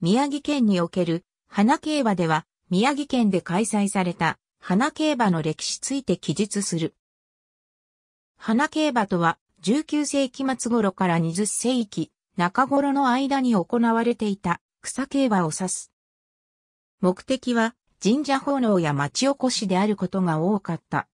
宮城県における花競馬では、宮城県で開催された花競馬の歴史ついて記述する。花競馬とは、19世紀末頃から20世紀中頃の間に行われていた草競馬を指す。目的は神社奉納や町おこしであることが多かった。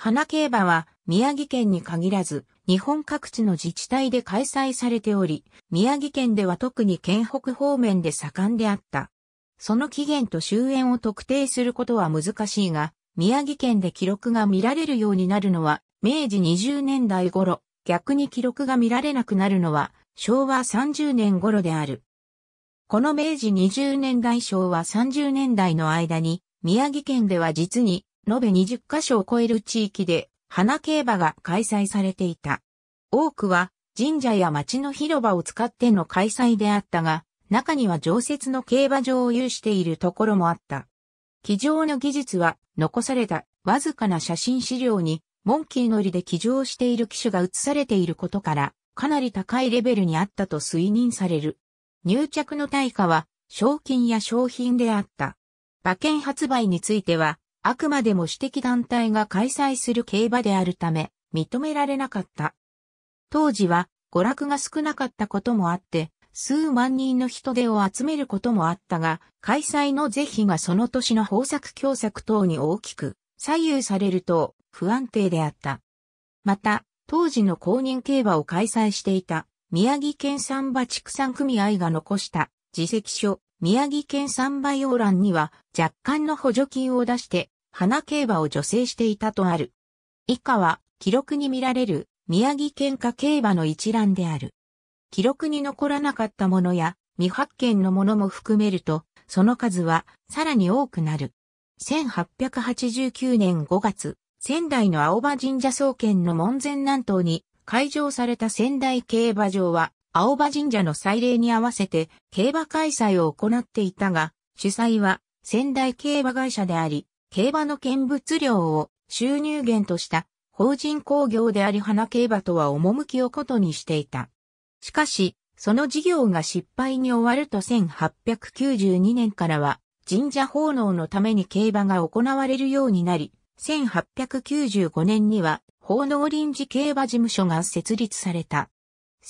花競馬は宮城県に限らず日本各地の自治体で開催されており、宮城県では特に県北方面で盛んであった。その期限と終焉を特定することは難しいが、宮城県で記録が見られるようになるのは明治20年代頃、逆に記録が見られなくなるのは昭和30年頃である。この明治20年代昭和30年代の間に、宮城県では実に延べ20カ所を超える地域で花競馬が開催されていた。多くは神社や町の広場を使っての開催であったが、中には常設の競馬場を有しているところもあった。騎乗の技術は残されたわずかな写真資料にモンキー乗りで騎乗している機種が写されていることからかなり高いレベルにあったと推認される。入着の対価は賞金や商品であった。馬券発売についてはあくまでも私的団体が開催する競馬であるため、認められなかった。当時は、娯楽が少なかったこともあって、数万人の人手を集めることもあったが、開催の是非がその年の豊作共作等に大きく左右されると不安定であった。また、当時の公認競馬を開催していた宮城県産馬畜産組合が残した自責書宮城県三馬洋欄には若干の補助金を出して、花競馬を助成していたとある。以下は、記録に見られる宮城県下競馬の一覧である。記録に残らなかったものや未発見のものも含めると、その数はさらに多くなる。1889年5月、仙台の青葉神社創建の門前南東に開場された仙台競馬場は青葉神社の祭礼に合わせて競馬開催を行っていたが、主催は仙台競馬会社であり、競馬の見物料を収入源とした法人工業であり花競馬とは趣をことにしていた。しかし、その事業が失敗に終わると1892年からは神社奉納のために競馬が行われるようになり、1895年には奉納臨時競馬事務所が設立された。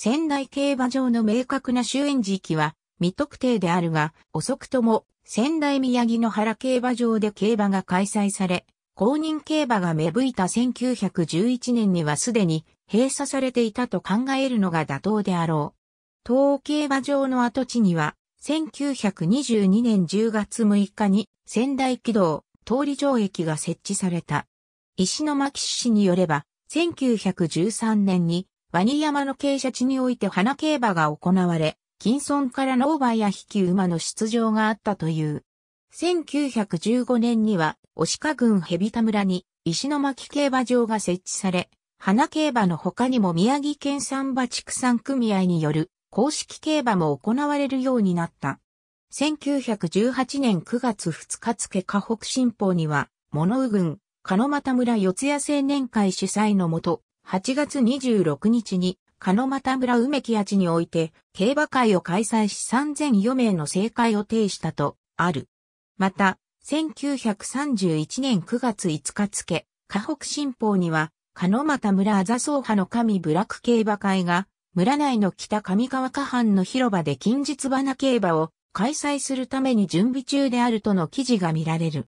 仙台競馬場の明確な終演時期は未特定であるが、遅くとも仙台宮城の原競馬場で競馬が開催され、公認競馬が芽吹いた1911年にはすでに閉鎖されていたと考えるのが妥当であろう。東欧競馬場の跡地には、1922年10月6日に仙台軌道通り場駅が設置された。石巻市によれば、1913年にワニ山の傾斜地において花競馬が行われ、金村からのオーバーや引き馬の出場があったという。1915年には、押鹿郡蛇田村に石巻競馬場が設置され、花競馬の他にも宮城県産馬畜産組合による公式競馬も行われるようになった。1918年9月2日付河北新報には、物羽郡、鹿野又村四谷青年会主催のもと、8月26日に、鹿野又村梅木八において、競馬会を開催し3004名の正解を呈したと、ある。また、1931年9月5日付、河北新報には、鹿野又村あざそ派の神部落競馬会が、村内の北上川下半の広場で近日花競馬を開催するために準備中であるとの記事が見られる。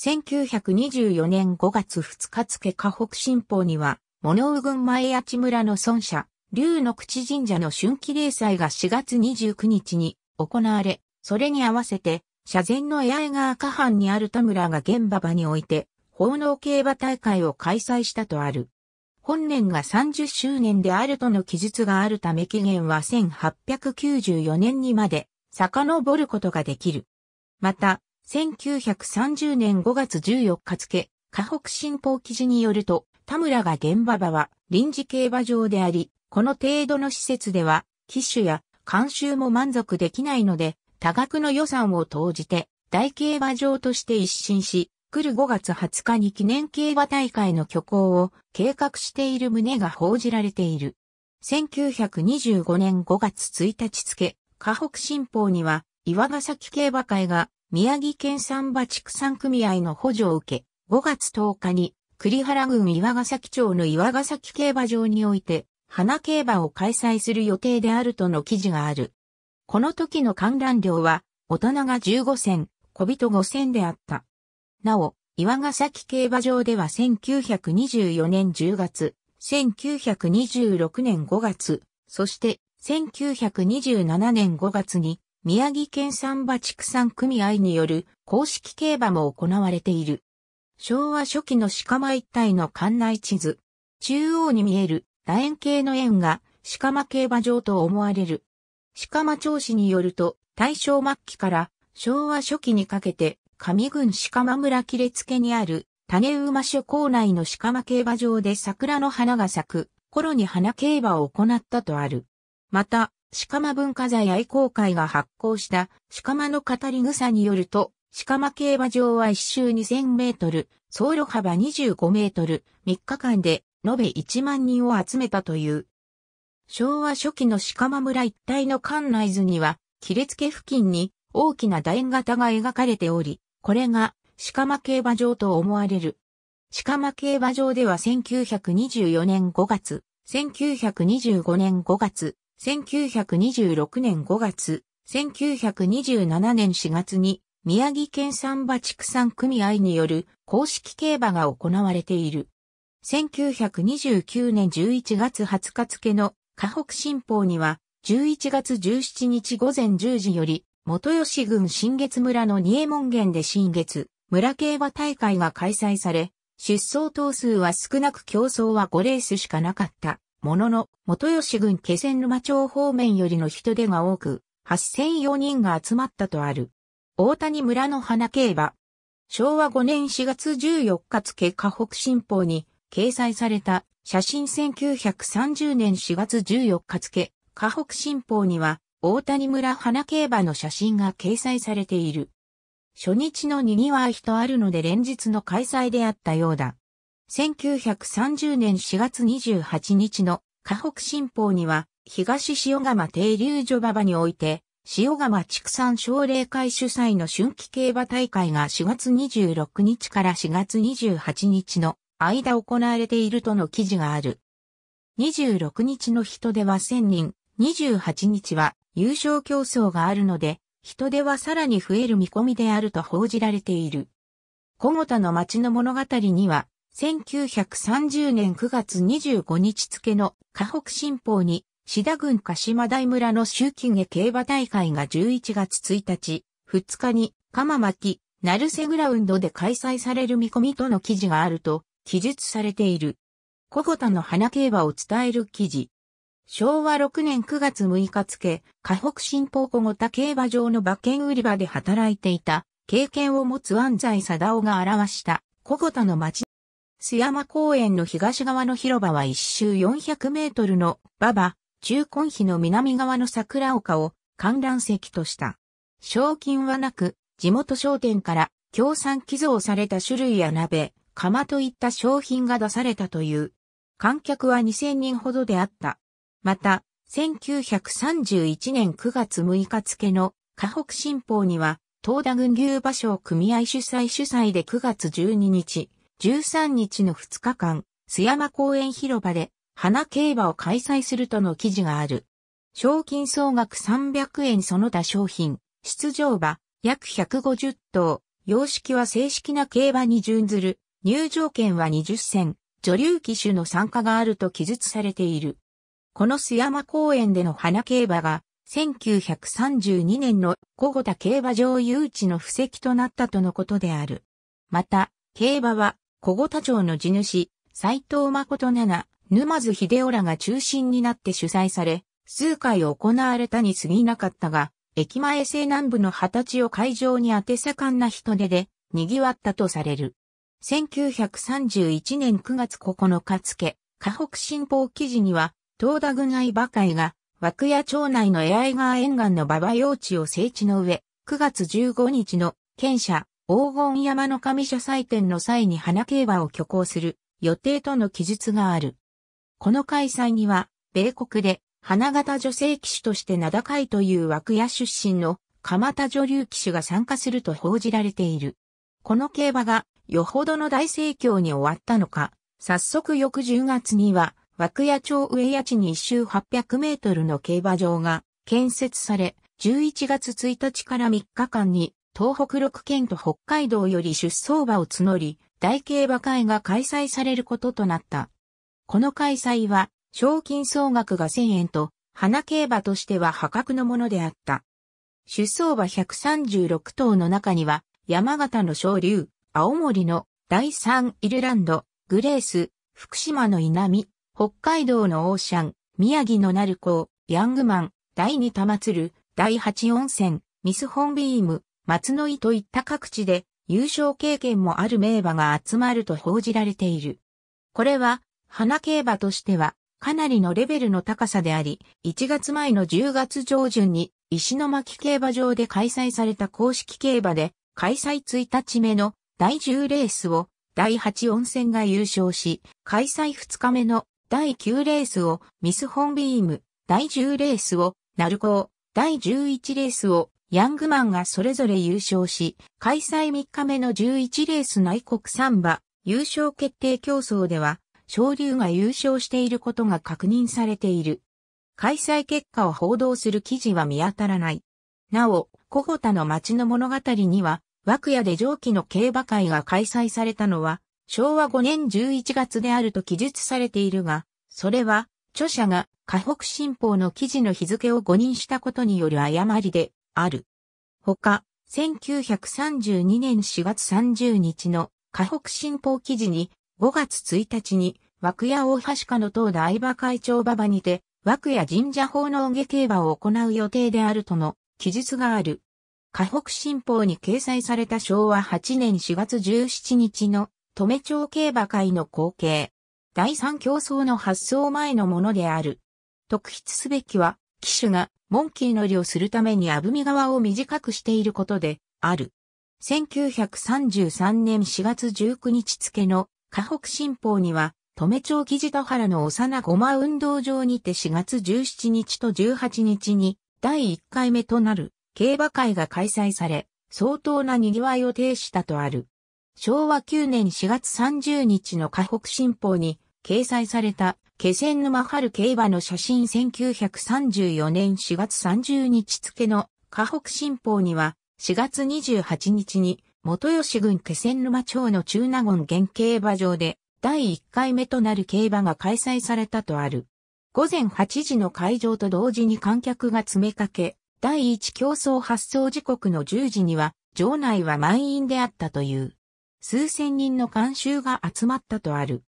1924年5月2日付河北新報には、物生郡前八村の孫社、竜の口神社の春季例祭が4月29日に行われ、それに合わせて、社前の八重川下藩にある田村が現場場において、奉納競馬大会を開催したとある。本年が30周年であるとの記述があるため期限は1894年にまで遡ることができる。また、1930年5月14日付、河北新報記事によると、田村が現場場は臨時競馬場であり、この程度の施設では、機種や監修も満足できないので、多額の予算を投じて、大競馬場として一新し、来る5月20日に記念競馬大会の挙行を計画している旨が報じられている。1925年5月1日付、河北新報には、岩ヶ崎競馬会が宮城県産馬畜産組合の補助を受け、5月10日に栗原郡岩ヶ崎町の岩ヶ崎競馬場において、花競馬を開催する予定であるとの記事がある。この時の観覧料は、大人が15銭、小人5銭であった。なお、岩ヶ崎競馬場では1924年10月、1926年5月、そして1927年5月に宮城県産馬畜産組合による公式競馬も行われている。昭和初期の鹿間一帯の館内地図。中央に見える楕円形の円が鹿間競馬場と思われる。鹿間町史によると、大正末期から昭和初期にかけて、上郡鹿間村切れ付けにある種馬所構内の鹿間競馬場で桜の花が咲く頃に花競馬を行ったとある。また、鹿間文化財愛好会が発行した鹿間の語り草によると、鹿間競馬場は一周2000メートル、走路幅25メートル、3日間で延べ1万人を集めたという。昭和初期の鹿間村一帯の館内図には、切れ付け付近に大きな楕円型が描かれており、これが鹿間競馬場と思われる。鹿間競馬場では1924年5月、1925年5月、1926年5月、1927年4月に宮城県産馬畜産組合による公式競馬が行われている。1929年11月20日付の河北新報には、11月17日午前10時より、元吉郡新月村の二重門源で新月、村競馬大会が開催され、出走頭数は少なく競争は5レースしかなかった。ものの、元吉郡気仙沼町方面よりの人出が多く、8004人が集まったとある。大谷村の花競馬。昭和5年4月14日付河北新報に掲載された写真1930年4月14日付河北新報には大谷村花競馬の写真が掲載されている。初日の賑わい人あるので連日の開催であったようだ。1930年4月28日の河北新報には東塩釜停留所馬場において塩釜畜産奨励会主催の春季競馬大会が4月26日から4月28日の間行われているとの記事がある。26日の人出は1000人、28日は優勝競争があるので、人出はさらに増える見込みであると報じられている。小股の町の物語には、1930年9月25日付の河北新報に志田郡鹿島大村の周金下競馬大会が11月1日、2日に、鎌巻、成瀬グラウンドで開催される見込みとの記事があると、記述されている。小ごの花競馬を伝える記事。昭和6年9月6日付、河北新報小ご競馬場の馬券売り場で働いていた、経験を持つ安西貞夫が表した、小ごの町。須山公園の東側の広場は一周400メートルの馬場、中根比の南側の桜丘を観覧席とした。賞金はなく、地元商店から協賛寄贈された種類や鍋、釜といった商品が出されたという。観客は2000人ほどであった。また、1931年9月6日付の河北新報には、東田軍牛場賞組合主催主催で9月12日、13日の2日間、須山公園広場で花競馬を開催するとの記事がある。賞金総額300円その他商品、出場馬、約150頭、様式は正式な競馬に準ずる、入場券は20銭、女流騎手の参加があると記述されている。この須山公園での花競馬が、1932年の小五田競馬場誘致の布石となったとのことである。また、競馬は小五田町の地主、斎藤誠七、沼津秀夫らが中心になって主催され、数回行われたに過ぎなかったが、駅前西南部の二十歳を会場に当て盛んな人手で、賑わったとされる。1931年9月9日付、河北新報記事には、東田郡愛馬会が、涌谷町内のエアイ川沿岸の馬場用地を整地の上、9月15日の、県社、黄金山の神社祭典の際に花競馬を挙行する、予定との記述がある。この開催には、米国で花形女性騎手として名高いという枠屋出身の鎌田女流騎手が参加すると報じられている。この競馬がよほどの大盛況に終わったのか、早速翌10月には、枠屋町上谷地に一周800メートルの競馬場が建設され、11月1日から3日間に、東北6県と北海道より出走馬を募り、大競馬会が開催されることとなった。この開催は、賞金総額が1000円と、花競馬としては破格のものであった。出走馬136頭の中には、山形の昇竜、青森の第3イルランド、グレース、福島の稲見、北海道のオーシャン、宮城の鳴子、ヤングマン、第2玉鶴、第8温泉、ミスホンビーム、松の井といった各地で優勝経験もある名馬が集まると報じられている。これは花競馬としては、かなりのレベルの高さであり、1月前の10月上旬に石巻競馬場で開催された公式競馬で、開催1日目の第10レースを第8温泉が優勝し、開催2日目の第9レースをミスホンビーム、第10レースをナルコー、第11レースをヤングマンがそれぞれ優勝し、開催3日目の11レース内国ン馬優勝決定競争では、昇竜が優勝していることが確認されている。開催結果を報道する記事は見当たらない。なお、小保田の町の物語には、枠屋で上記の競馬会が開催されたのは、昭和5年11月であると記述されているが、それは、著者が河北新報の記事の日付を誤認したことによる誤りである。ほか、1932年4月30日の河北新報記事に5月1日に、枠屋大橋家の党大場会長馬場にて、枠屋神社奉納下競馬を行う予定であるとの記述がある。河北新報に掲載された昭和8年4月17日の、止め町競馬会の光景。第三競争の発想前のものである。特筆すべきは、騎手が、モンキー乗りをするためにあぶみ側を短くしていることで、ある。1933年4月19日付の河北新報には、留町木地田原の幼ごま運動場にて4月17日と18日に第1回目となる競馬会が開催され、相当な賑わいを呈したとある。昭和9年4月30日の河北新報に掲載された気仙沼春競馬の写真1934年4月30日付の河北新報には4月28日に元吉郡気仙沼町の中納言原競馬場で第1回目となる競馬が開催されたとある。午前8時の会場と同時に観客が詰めかけ、第1競争発送時刻の10時には、場内は満員であったという。数千人の監修が集まったとある。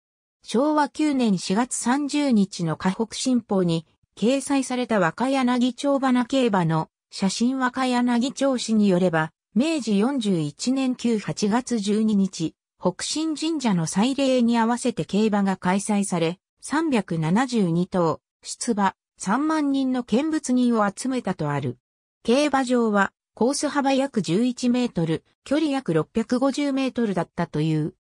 昭和9年4月30日の河北新報に掲載された若柳町花競馬の写真若柳町市によれば、明治41年9 8月12日、北新神社の祭礼に合わせて競馬が開催され、372頭、出馬、3万人の見物人を集めたとある。競馬場は、コース幅約11メートル、距離約650メートルだったという。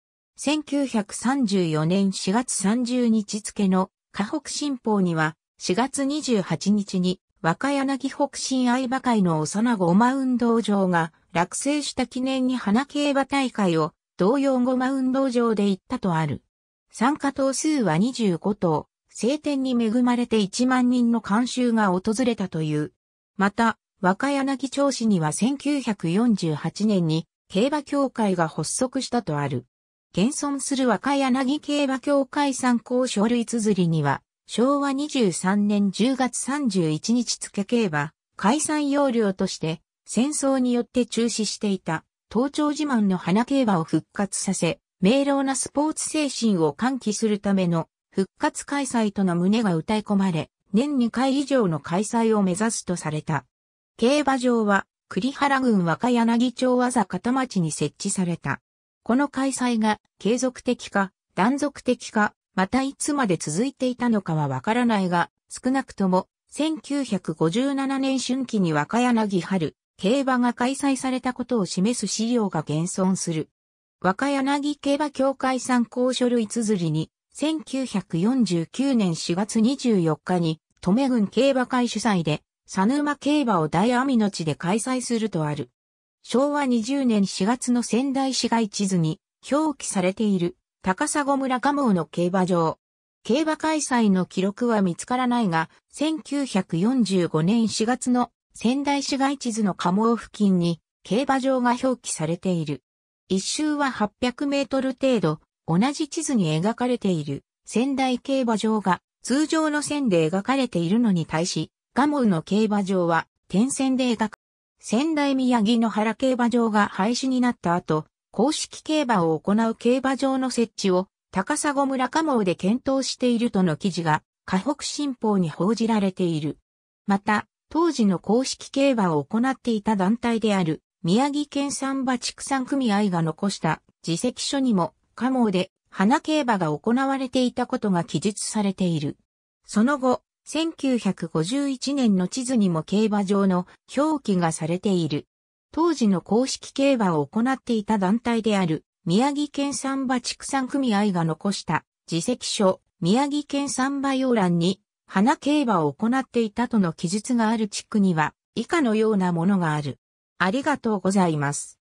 1934年4月30日付の河北新報には、4月28日に若柳北新相馬会の幼子馬運動場が落成した記念に花競馬大会を同様ごま運動場で行ったとある。参加頭数は25頭、晴天に恵まれて1万人の観衆が訪れたという。また、若柳町市には1948年に競馬協会が発足したとある。現存する若柳競馬協会参考書類綴りには、昭和23年10月31日付競馬、解散要領として、戦争によって中止していた、東朝自慢の花競馬を復活させ、明朗なスポーツ精神を喚起するための復活開催との胸が歌い込まれ、年2回以上の開催を目指すとされた。競馬場は、栗原郡若柳町わざ片町に設置された。この開催が継続的か、断続的か、またいつまで続いていたのかはわからないが、少なくとも、1957年春季に若柳春、競馬が開催されたことを示す資料が現存する。若柳競馬協会参考書類綴りに、1949年4月24日に、留め郡競馬会主催で、佐沼競馬を大網の地で開催するとある。昭和20年4月の仙台市街地図に表記されている。高砂村蒲生の競馬場。競馬開催の記録は見つからないが、1945年4月の仙台市街地図の蒲生付近に競馬場が表記されている。一周は800メートル程度、同じ地図に描かれている仙台競馬場が通常の線で描かれているのに対し、蒲生の競馬場は点線で描く。仙台宮城野原競馬場が廃止になった後、公式競馬を行う競馬場の設置を高砂村加茂で検討しているとの記事が、河北新報に報じられている。また、当時の公式競馬を行っていた団体である、宮城県産馬畜産組合が残した自責書にも、加茂で花競馬が行われていたことが記述されている。その後、1951年の地図にも競馬場の表記がされている。当時の公式競馬を行っていた団体である、宮城県産馬畜産組合が残した自責書、宮城県産馬要欄に、花競馬を行っていたとの記述がある地区には、以下のようなものがある。ありがとうございます。